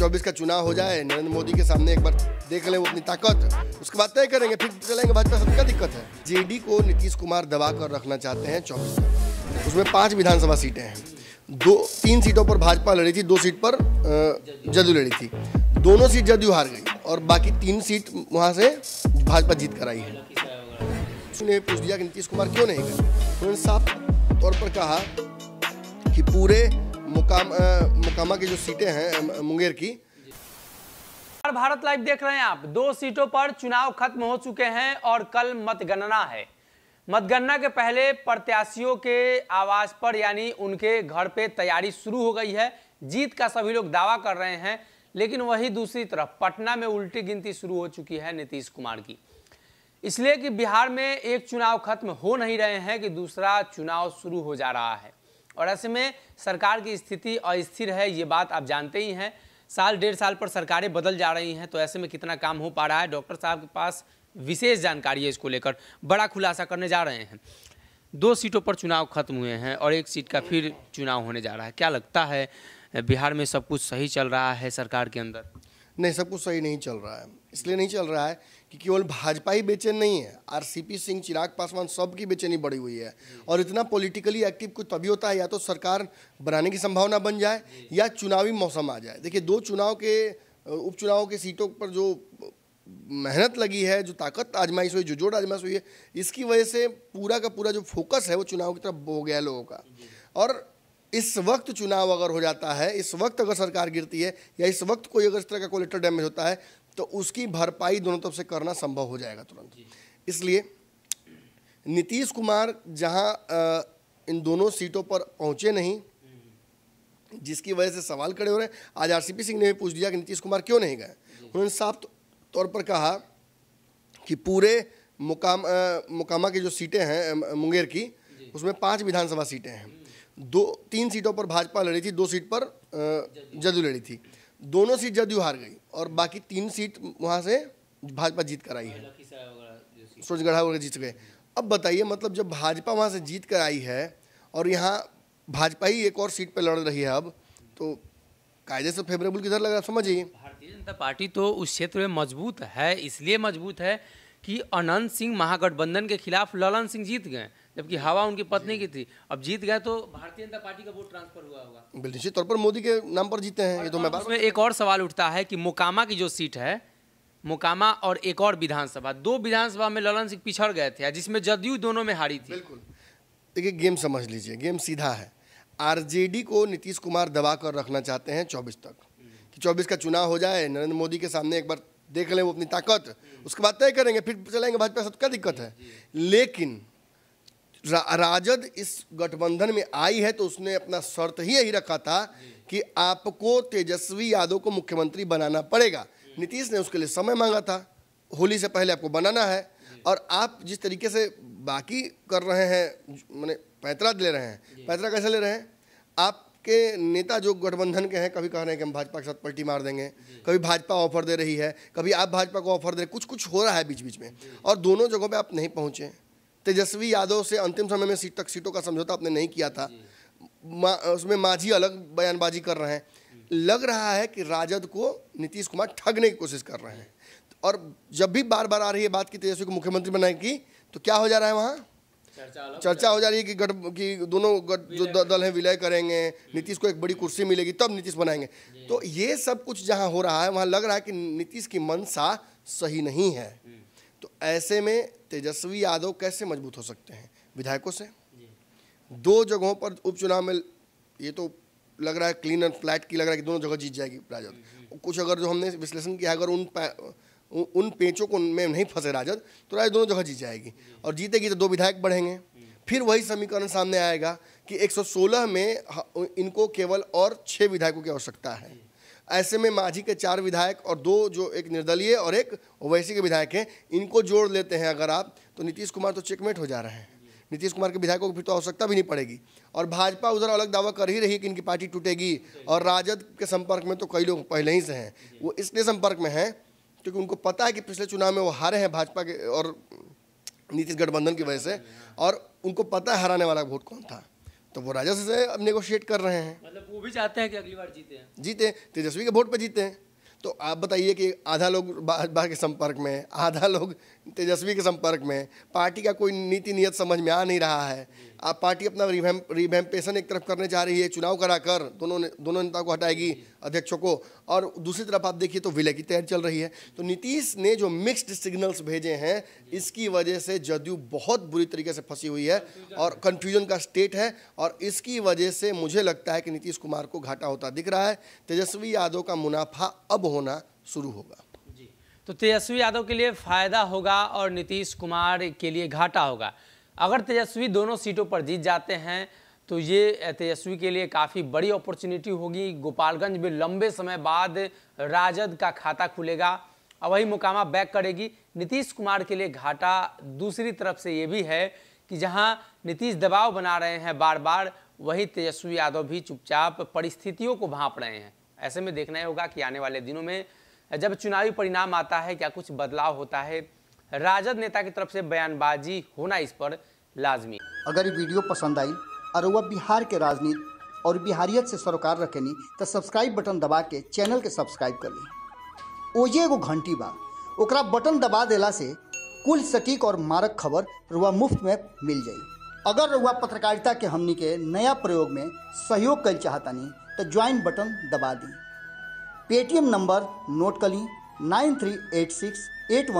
2024 का चुनाव हो जाए नरेंद्र मोदी के सामने एक बार देख ले वो अपनी ताकत उसके बाद तय करेंगे फिर चलेंगे भाजपा सबका दिक्कत है जेडी को नीतीश कुमार दबा कर रखना चाहते हैं चौबीस उसमें पाँच विधानसभा सीटें हैं दो तीन सीटों पर भाजपा लड़ी थी दो सीट पर जदयू लड़ी थी दोनों सीट जदयू हार गई और बाकी तीन सीट वहाँ से भाजपा जीत कर आई है उसने पूछ दिया कि नीतीश कुमार क्यों नहीं गए उन्होंने साफ तौर पर कहा कि पूरे मुकाम मुकामा की जो सीटें हैं मुंगेर की भारत लाइव देख रहे हैं आप दो सीटों पर चुनाव खत्म हो चुके हैं और कल मतगणना है मतगणना के पहले प्रत्याशियों के आवास पर यानी उनके घर पे तैयारी शुरू हो गई है जीत का सभी लोग दावा कर रहे हैं लेकिन वही दूसरी तरफ पटना में उल्टी गिनती शुरू हो चुकी है नीतीश कुमार की इसलिए कि बिहार में एक चुनाव खत्म हो नहीं रहे हैं कि दूसरा चुनाव शुरू हो जा रहा है और ऐसे में सरकार की स्थिति अस्थिर है ये बात आप जानते ही हैं साल डेढ़ साल पर सरकारें बदल जा रही हैं तो ऐसे में कितना काम हो पा रहा है डॉक्टर साहब के पास विशेष जानकारी है इसको लेकर बड़ा खुलासा करने जा रहे हैं दो सीटों पर चुनाव खत्म हुए हैं और एक सीट का फिर चुनाव होने जा रहा है क्या लगता है बिहार में सब कुछ सही चल रहा है सरकार के अंदर नहीं सब कुछ सही नहीं चल रहा है इसलिए नहीं चल रहा है कि केवल भाजपा ही बेचैन नहीं है आरसीपी सिंह चिराग पासवान सब की बेचैनी बढ़ी हुई है और इतना पॉलिटिकली एक्टिव कुछ तभी होता है या तो सरकार बनाने की संभावना बन जाए या चुनावी मौसम आ जाए देखिए दो चुनाव के उपचुनाव के सीटों पर जो मेहनत लगी है जो ताकत आजमाइश हुई जो जोड़ आजमाइश हुई है इसकी वजह से पूरा का पूरा जो फोकस है वो चुनाव की तरफ हो गया लोगों का और इस वक्त चुनाव अगर हो जाता है इस वक्त अगर सरकार गिरती है या इस वक्त कोई अगर इस तरह का कोलेक्टर डैमेज होता है तो उसकी भरपाई दोनों तरफ से करना संभव हो जाएगा तुरंत इसलिए नीतीश कुमार जहां इन दोनों सीटों पर पहुंचे नहीं जिसकी वजह से सवाल खड़े हो रहे हैं आज आरसीपी सिंह ने भी पूछ दिया कि नीतीश कुमार क्यों नहीं गए उन्होंने साफ तौर पर कहा कि पूरे मुकाम आ, मुकामा की जो सीटें हैं मुंगेर की उसमें पांच विधानसभा सीटें हैं दो तीन सीटों पर भाजपा लड़ी थी दो सीट पर जदयू लड़ी थी दोनों सीट जदयू हार गई और बाकी तीन सीट वहाँ से भाजपा जीत कर आई है सोचगढ़ा वगैरह जीत गए अब बताइए मतलब जब भाजपा वहाँ से जीत कर आई है और यहाँ भाजपा ही एक और सीट पर लड़ रही है अब तो कायदे से फेवरेबल किधर लग रहा समझिए भारतीय जनता पार्टी तो उस क्षेत्र में मजबूत है इसलिए मजबूत है कि अनंत सिंह महागठबंधन के खिलाफ ललन सिंह जीत गए जबकि हवा उनकी पत्नी की थी अब जीत गए तो भारतीय जनता पार्टी का वोट ट्रांसफर हुआ होगा निश्चित तौर पर मोदी के नाम पर जीते हैं ये तो मैं उसमें एक और सवाल उठता है कि मोकामा की जो सीट है मोकामा और एक और विधानसभा दो विधानसभा में ललन सिंह पिछड़ गए थे जिसमें जदयू दोनों में हारी थी बिल्कुल देखिए गेम समझ लीजिए गेम सीधा है आरजेडी को नीतीश कुमार दबा कर रखना चाहते हैं चौबीस तक कि चौबीस का चुनाव हो जाए नरेंद्र मोदी के सामने एक बार देख लें वो अपनी ताकत उसके बाद तय करेंगे फिर चलाएंगे भाजपा साथ तो क्या दिक्कत है लेकिन रा, राजद इस गठबंधन में आई है तो उसने अपना शर्त ही यही रखा था कि आपको तेजस्वी यादव को मुख्यमंत्री बनाना पड़ेगा नीतीश ने उसके लिए समय मांगा था होली से पहले आपको बनाना है और आप जिस तरीके से बाकी कर रहे हैं मैंने पैतरा ले रहे हैं पैतरा कैसे ले रहे हैं आपके नेता जो गठबंधन के हैं कभी कह रहे हैं कि हम भाजपा के साथ पलटी मार देंगे कभी भाजपा ऑफर दे रही है कभी आप भाजपा को ऑफर दे रहे कुछ कुछ हो रहा है बीच बीच में और दोनों जगहों पर आप नहीं पहुँचे तेजस्वी यादव से अंतिम समय में सीट तक सीटों का समझौता आपने नहीं किया था मा, उसमें माझी अलग बयानबाजी कर रहे हैं लग रहा है कि राजद को नीतीश कुमार ठगने की कोशिश कर रहे हैं और जब भी बार बार आ रही है बात की तेजस्वी को मुख्यमंत्री बनाए की तो क्या हो जा रहा है वहाँ चर्चा, चर्चा हो जा रही है कि गठ कि दोनों गठ जो दल हैं विलय करेंगे नीतीश को एक बड़ी कुर्सी मिलेगी तब नीतीश बनाएंगे तो ये सब कुछ जहाँ हो रहा है वहाँ लग रहा है कि नीतीश की मनसा सही नहीं है हम्म। ऐसे में तेजस्वी यादव कैसे मजबूत हो सकते हैं विधायकों से दो जगहों पर उपचुनाव में ये तो लग रहा है क्लीन एंड फ्लैट की लग रहा है कि दोनों जगह जीत जाएगी राजद कुछ अगर जो हमने विश्लेषण किया अगर उन उन पेचों को में नहीं फंसे राजद तो राजद दोनों जगह जीत जाएगी और जीतेगी तो दो विधायक बढ़ेंगे फिर वही समीकरण सामने आएगा कि 116 में इनको केवल और छः विधायकों की आवश्यकता है ऐसे में माझी के चार विधायक और दो जो एक निर्दलीय और एक ओवैसी के विधायक हैं इनको जोड़ लेते हैं अगर आप तो नीतीश कुमार तो चेकमेट हो जा रहे हैं नीतीश कुमार के विधायकों को फिर तो आवश्यकता भी नहीं पड़ेगी और भाजपा उधर अलग दावा कर ही रही है कि इनकी पार्टी टूटेगी और राजद के संपर्क में तो कई लोग पहले ही से हैं वो इसलिए संपर्क में हैं क्योंकि उनको पता है कि पिछले चुनाव में वो हारे हैं भाजपा के और नीतीश गठबंधन की वजह से और उनको पता है हराने वाला वोट कौन था तो वो राजा से अब नेगोशिएट कर रहे हैं मतलब वो भी चाहते हैं कि अगली बार जीते हैं जीते तेजस्वी के वोट पर जीते हैं तो आप बताइए कि आधा लोग भाजपा के संपर्क में आधा लोग तेजस्वी के संपर्क में पार्टी का कोई नीति नियत समझ में आ नहीं रहा है आप पार्टी अपना रिवैम्पेशन एक तरफ करने जा रही है चुनाव कराकर दोनों ने, दोनों नेता को हटाएगी अध्यक्षों को और दूसरी तरफ आप देखिए तो विलय की तैयारी चल रही है तो नीतीश ने जो मिक्स्ड सिग्नल्स भेजे हैं इसकी वजह से जदयू बहुत बुरी तरीके से फंसी हुई है और कन्फ्यूजन का स्टेट है और इसकी वजह से मुझे लगता है कि नीतीश कुमार को घाटा होता दिख रहा है तेजस्वी यादव का मुनाफा अब होना शुरू होगा जी तो तेजस्वी यादव के लिए फायदा होगा और नीतीश कुमार के लिए घाटा होगा अगर तेजस्वी दोनों सीटों पर जीत जाते हैं तो ये तेजस्वी के लिए काफ़ी बड़ी अपॉर्चुनिटी होगी गोपालगंज में लंबे समय बाद राजद का खाता खुलेगा और वही मुकामा बैक करेगी नीतीश कुमार के लिए घाटा दूसरी तरफ से ये भी है कि जहां नीतीश दबाव बना रहे हैं बार बार वही तेजस्वी यादव भी चुपचाप परिस्थितियों को भाँप रहे हैं ऐसे में देखना होगा कि आने वाले दिनों में जब चुनावी परिणाम आता है क्या कुछ बदलाव होता है राजद नेता की तरफ से बयानबाजी होना इस पर लाजमी अगर ये वीडियो पसंद आई और वह बिहार के राजनीति और बिहारियत से सरोकार रखेनी तो सब्सक्राइब बटन दबा के चैनल के सब्सक्राइब कर ली ओजे एगो घंटी बा ओकरा बटन दबा देला से कुल सटीक और मारक खबर रुआ मुफ्त में मिल जाए अगर रुआ पत्रकारिता के हमनी के नया प्रयोग में सहयोग कर चाहतानी तो ज्वाइन बटन दबा दी पेटीएम नंबर नोट कर ली nine three eight six eight one